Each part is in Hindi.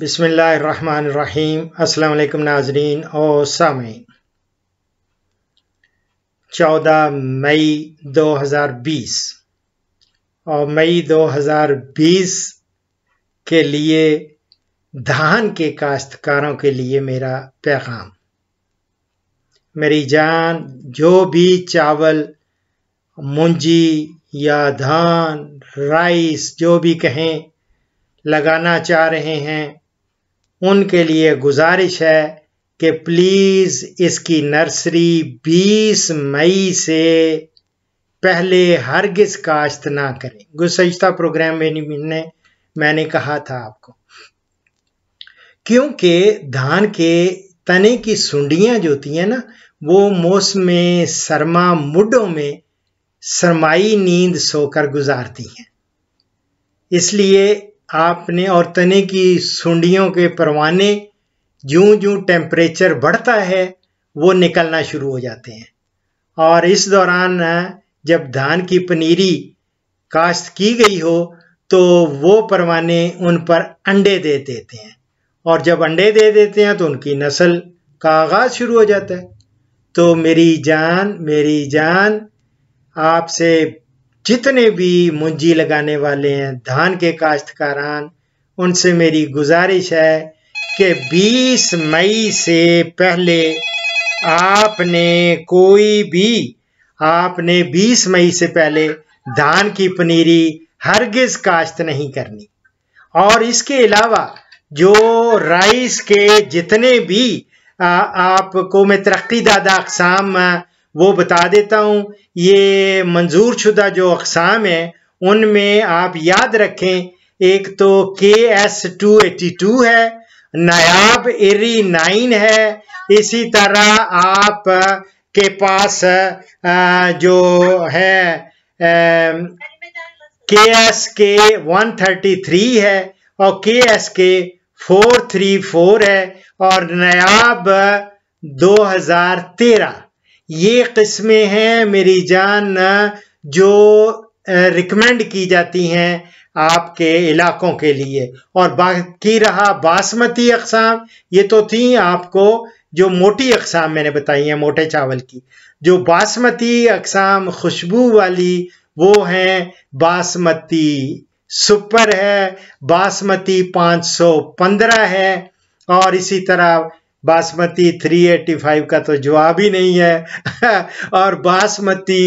बिसमीम अल्लाम नाजरीन और सामीन चौदह मई 2020 और मई 2020 के लिए धान के काश्तकारों के लिए मेरा पैगाम मेरी जान जो भी चावल मुंजी या धान राइस जो भी कहें लगाना चाह रहे हैं उनके लिए गुजारिश है कि प्लीज़ इसकी नर्सरी 20 मई से पहले हरगिज काश्त ना करें गुजशत प्रोग्राम में मैंने मैंने कहा था आपको क्योंकि धान के तने की सुंडियां जो होती हैं ना वो मौसम सरमा मुडों में सरमाई नींद सोकर गुजारती हैं इसलिए आपने और तने की सुंडियों के परवाने जूं जूं टेम्परेचर बढ़ता है वो निकलना शुरू हो जाते हैं और इस दौरान जब धान की पनीरी काश्त की गई हो तो वो परवाने उन पर अंडे दे देते हैं और जब अंडे दे देते हैं तो उनकी नस्ल का आगाज़ शुरू हो जाता है तो मेरी जान मेरी जान आपसे जितने भी मुंजी लगाने वाले हैं धान के काश्तकारान उनसे मेरी गुजारिश है कि 20 मई से पहले आपने कोई भी आपने 20 मई से पहले धान की पनीरी हरगिज काश्त नहीं करनी और इसके अलावा जो राइस के जितने भी आपको मैं तरक्की दादा अकसाम वो बता देता हूँ ये मंजूर शुदा जो अकसाम है उनमें आप याद रखें एक तो के एस टू एटी टू है नायाब एरी नाइन है इसी तरह आप के पास जो है के एस के वन थर्टी थ्री है और के एस के फोर थ्री फोर है और नायाब दो हज़ार तेरह ये किस्में हैं मेरी जान जो रिकमेंड की जाती हैं आपके इलाकों के लिए और बाकी रहा बासमती अकसाम ये तो थी आपको जो मोटी अकसाम मैंने बताई है मोटे चावल की जो बासमती अकसाम खुशबू वाली वो हैं बासमती सुपर है बासमती 515 है और इसी तरह बासमती 385 का तो जवाब ही नहीं है और बासमती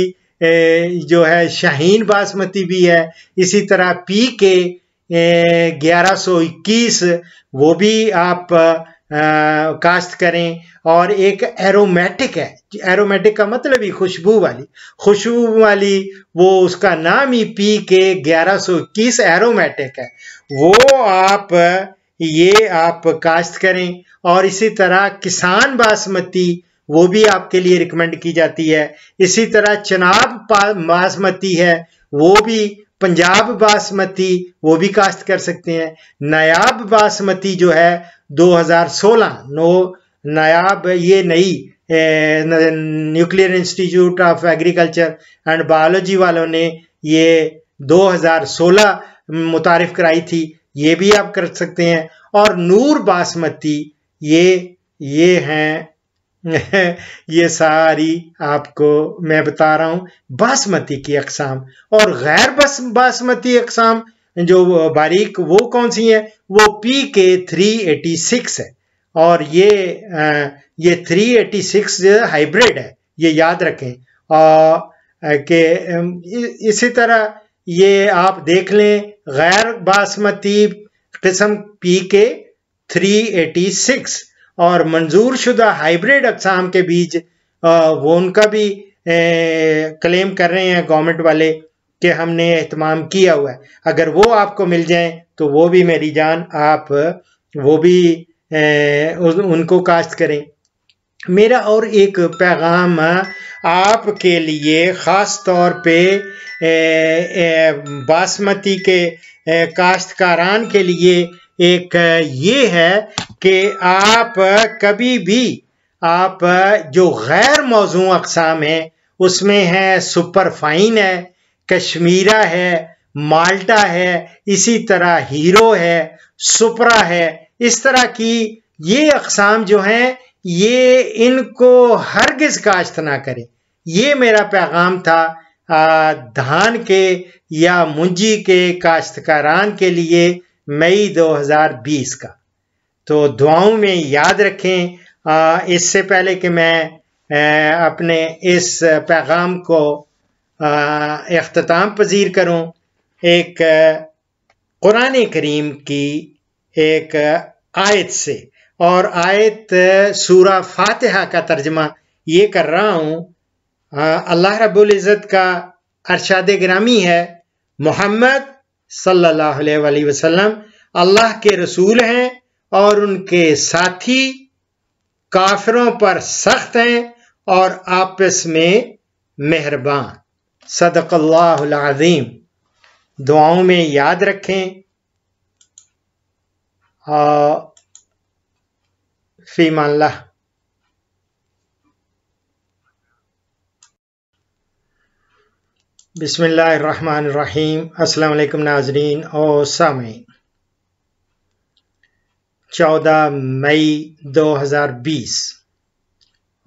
जो है शाहीन बासमती भी है इसी तरह पी के ग्यारह सौ इक्कीस वो भी आप आ, कास्ट करें और एक एरोमेटिक है एरोमेटिक का मतलब ही खुशबू वाली खुशबू वाली वो उसका नाम ही पी के ग्यारह सौ इक्कीस एरोमेटिक है वो आप ये आप काश्त करें और इसी तरह किसान बासमती वो भी आपके लिए रिकमेंड की जाती है इसी तरह चनाब बासमती है वो भी पंजाब बासमती वो भी काश्त कर सकते हैं नायाब बासमती जो है 2016 नो नायाब ये नई nuclear institute of agriculture and biology वालों ने ये 2016 मुतारफ कराई थी ये भी आप कर सकते हैं और नूर बासमती ये ये हैं ये सारी आपको मैं बता रहा हूँ बासमती की अकसाम और गैर बस, बासमती अकसाम जो बारीक वो कौन सी है वो पी के थ्री एटी सिक्स है और ये ये थ्री एटी सिक्स हाइब्रिड है ये याद रखें और के इसी तरह ये आप देख लें गैर बासमती किस्म पी के थ्री एटी सिक्स और मंजूर शुदा हाइब्रिड अकसाम के बीज वो उनका भी ए, क्लेम कर रहे हैं गवर्नमेंट वाले कि हमने अहतमाम किया हुआ है अगर वो आपको मिल जाए तो वो भी मेरी जान आप वो भी ए, उनको काश्त करें मेरा और एक पैगाम आपके लिए ख़ास तौर पे ए, ए, बासमती के काश्तकारान के लिए एक ये है कि आप कभी भी आप जो गैर मौजू अकसाम हैं उसमें है सुपर फाइन है कश्मीरा है माल्टा है इसी तरह हीरो है सुपरा है इस तरह की ये अकसाम जो हैं ये इनको हरगिज़ काश्त ना करें ये मेरा पैगाम था धान के या मुंजी के काश्तकारान के लिए मई 2020 का तो दुआओं में याद रखें इससे पहले कि मैं अपने इस पैगाम को अख्ताम पजीर करूं एक कुरान करीम की एक आयत से और आयत सूरा फातहा का तर्जमा ये कर रहा हूँ अल्लाह रब्बुल इज़्ज़त का अरशाद ग्रामी है मोहम्मद सल्लल्लाहु अलैहि वसल्लम अल्लाह के रसूल हैं और उनके साथी काफिरों पर सख्त हैं और आपस में मेहरबान सदकल्लाजीम दुआओं में याद रखें फीमान बिसमीम् अल्लाम नाजरीन और सामीन चौदह मई 2020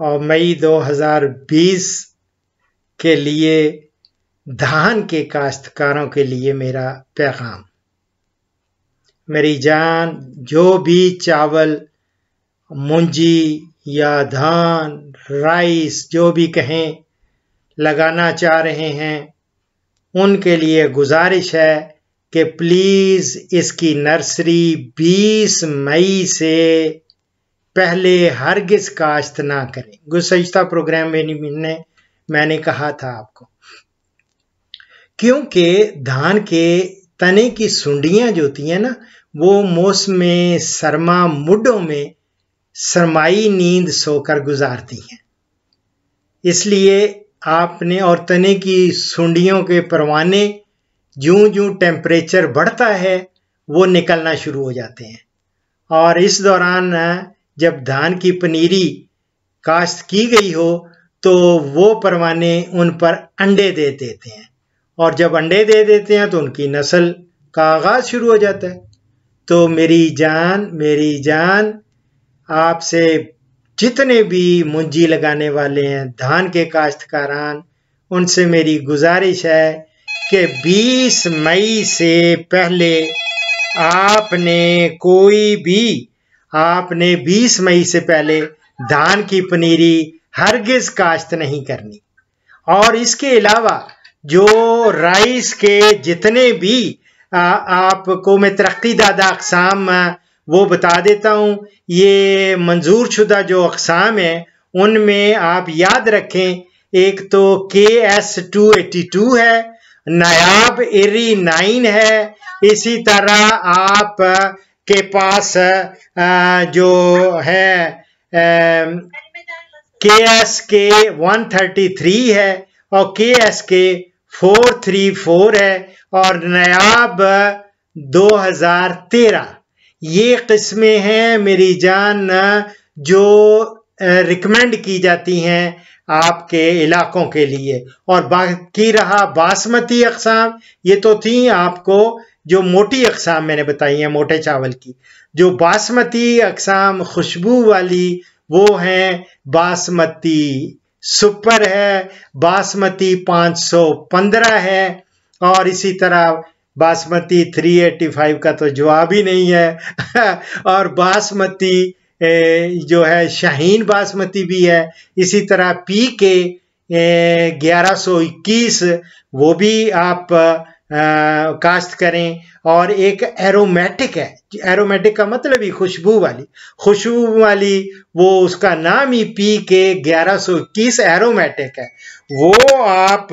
और मई 2020 के लिए धान के काश्तकारों के लिए मेरा पैगाम मेरी जान जो भी चावल मुंजी या धान राइस जो भी कहें लगाना चाह रहे हैं उनके लिए गुजारिश है कि प्लीज़ इसकी नर्सरी 20 मई से पहले हरगिज काश्त ना करें गुस्सा प्रोग्राम में ने मैंने कहा था आपको क्योंकि धान के तने की सुंडियां जो होती हैं ना वो मौसम सरमा मुडो में सरमाई नींद सोकर गुजारती हैं इसलिए आपने और तने की सुंडियों के परवाने जो जूं टेम्परेचर बढ़ता है वो निकलना शुरू हो जाते हैं और इस दौरान जब धान की पनीरी काश्त की गई हो तो वो परवाने उन पर अंडे दे देते हैं और जब अंडे दे देते हैं तो उनकी नस्ल का आगाज शुरू हो जाता है तो मेरी जान मेरी जान आपसे जितने भी मुंजी लगाने वाले हैं धान के काश्तकारान उनसे मेरी गुजारिश है कि 20 मई से पहले आपने कोई भी आपने 20 मई से पहले धान की पनीरी हरगिज काश्त नहीं करनी और इसके अलावा जो राइस के जितने भी आ, आपको मैं तरक्की दादा अकसाम वो बता देता हूँ ये मंजूर शुदा जो अकसाम है उनमें आप याद रखें एक तो के एस टू एटी टू है नायाब एरी नाइन है इसी तरह आप के पास जो है के एस के वन थर्टी थ्री है और के एस के फोर थ्री फोर है और नायाब दो हजार तेरह ये किस्में हैं मेरी जान जो रिकमेंड की जाती हैं आपके इलाकों के लिए और बाकी रहा बासमती अकसाम ये तो थी आपको जो मोटी अकसाम मैंने बताई है मोटे चावल की जो बासमती अकसाम खुशबू वाली वो हैं बासमती सुपर है बासमती 515 है और इसी तरह बासमती 385 का तो जवाब ही नहीं है और बासमती जो है शाहीन बासमती भी है इसी तरह पी के ग्यारह सौ इक्कीस वो भी आप आ, कास्ट करें और एक एरोमेटिक है एरोमेटिक का मतलब ही खुशबू वाली खुशबू वाली वो उसका नाम ही पी के ग्यारह सौ इक्कीस एरोमेटिक है वो आप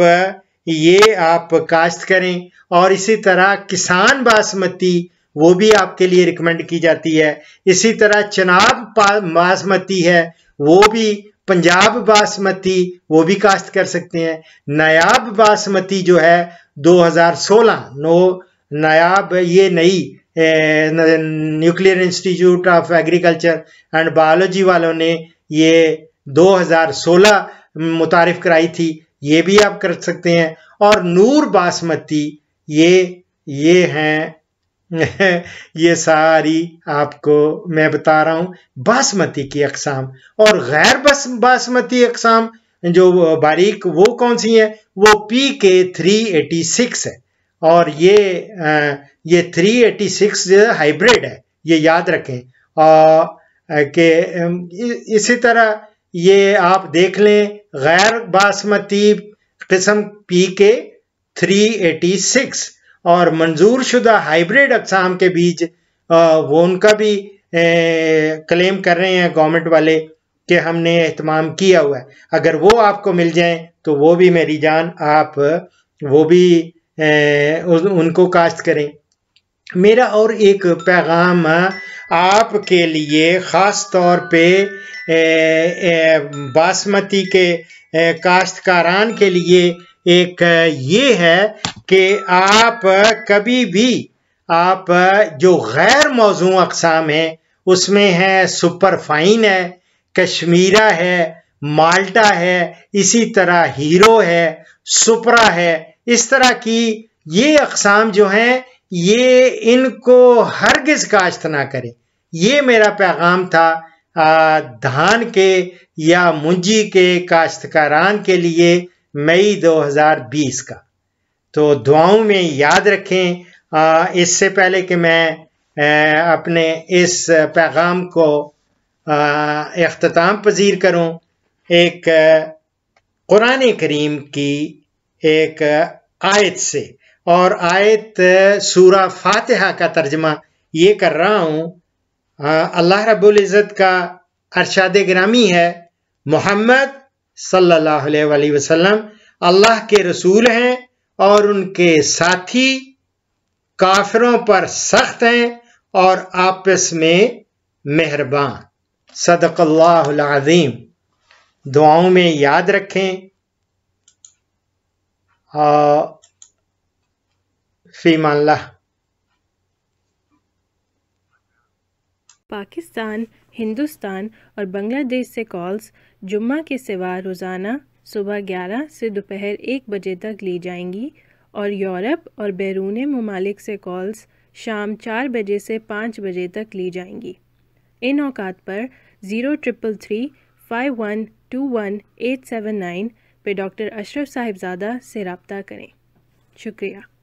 ये आप काश्त करें और इसी तरह किसान बासमती वो भी आपके लिए रिकमेंड की जाती है इसी तरह चनाब बासमती है वो भी पंजाब बासमती वो भी काश्त कर सकते हैं नायाब बासमती जो है 2016 नो नायाब ये नई nuclear institute of agriculture and biology वालों ने ये 2016 मुतारफ कराई थी ये भी आप कर सकते हैं और नूर बासमती ये ये हैं ये सारी आपको मैं बता रहा हूं बासमती की अकसाम और गैर बस बासमती अकसाम जो बारीक वो कौन सी है वो पी के थ्री एटी सिक्स है और ये ये थ्री एटी सिक्स हाइब्रिड है ये याद रखें और के इसी तरह ये आप देख लें गैर बासमती किस्म पी के थ्री एटी सिक्स और मंजूर शुदा हाइब्रिड अकसाम के बीज वो उनका भी ए, क्लेम कर रहे हैं गवर्नमेंट वाले कि हमने अहतमाम किया हुआ है अगर वो आपको मिल जाए तो वो भी मेरी जान आप वो भी ए, उनको काश्त करें मेरा और एक पैगाम आपके लिए ख़ास तौर पे ए, ए, बासमती के काश्तकारान के लिए एक ये है कि आप कभी भी आप जो गैर मौजू अकसाम हैं उसमें है सुपर फाइन है कश्मीरा है माल्टा है इसी तरह हीरो है सुपरा है इस तरह की ये अकसाम जो हैं ये इनको हरगिज काश्त ना करे ये मेरा पैगाम था धान के या मुंजी के काश्तकारान के लिए मई 2020 का तो दुआओं में याद रखें इससे पहले कि मैं अपने इस पैगाम को अख्ताम पजीर करूं एक कुरान करीम की एक आयत से और आयत सूरा फातिहा का तर्जमा ये कर रहा हूँ अल्लाह रबुल्ज़त का अरशाद ग्रामी है मोहम्मद सल्लल्लाहु अलैहि वसल्लम अल्लाह के रसूल हैं और उनके साथी काफिरों पर सख्त हैं और आपस में मेहरबान सदकल्लाजीम दुआओं में याद रखें आ, Fimalla. पाकिस्तान हिंदुस्तान और बांग्लादेश से कॉल्स जुम्मा के सिवा रोज़ाना सुबह 11 से दोपहर 1 बजे तक ली जाएंगी और यूरोप और बैरून ममालिक से कॉल्स शाम 4 बजे से 5 बजे तक ली जाएंगी इन औकात पर zero triple three five one two one eight seven nine पर डॉक्टर अशरफ साहिबजादा से रबता करें शुक्रिया